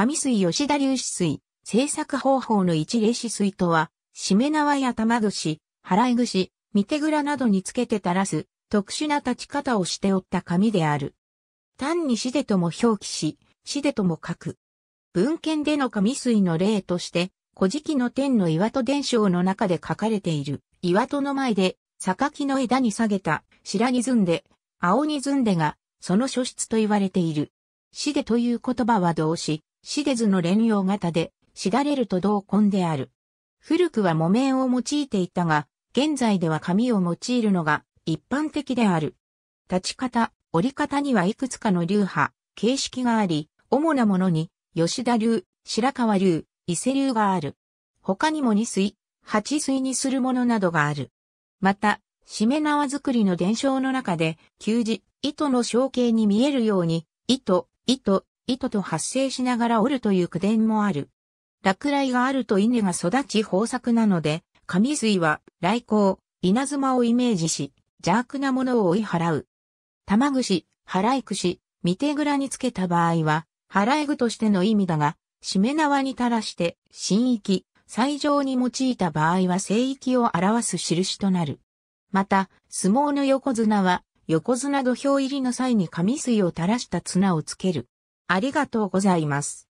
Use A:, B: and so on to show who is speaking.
A: 上水吉田流子水、制作方法の一例止水とは、しめ縄や玉串、払い串、見手蔵などにつけて垂らす、特殊な立ち方をしておった紙である。単にしでとも表記し、しでとも書く。文献での紙水の例として、古事記の天の岩戸伝承の中で書かれている、岩戸の前で、榊の枝に下げた、白にずんで、青にずんでが、その書出と言われている。死でという言葉は動詞、シデズの連用型で、しだれると同根である。古くは木綿を用いていたが、現在では紙を用いるのが一般的である。立ち方、折り方にはいくつかの流派、形式があり、主なものに、吉田流、白川流、伊勢流がある。他にも二水、八水にするものなどがある。また、しめ縄作りの伝承の中で、旧字、糸の象形に見えるように、糸、糸、糸と発生しながら折るという句伝もある。落雷があると稲が育ち豊作なので、神水は雷光、稲妻をイメージし、邪悪なものを追い払う。玉串、払い串、見て蔵につけた場合は、払い具としての意味だが、しめ縄に垂らして、新域、最上に用いた場合は聖域を表す印となる。また、相撲の横綱は、横綱土俵入りの際に紙水を垂らした綱をつける。ありがとうござい
B: ます。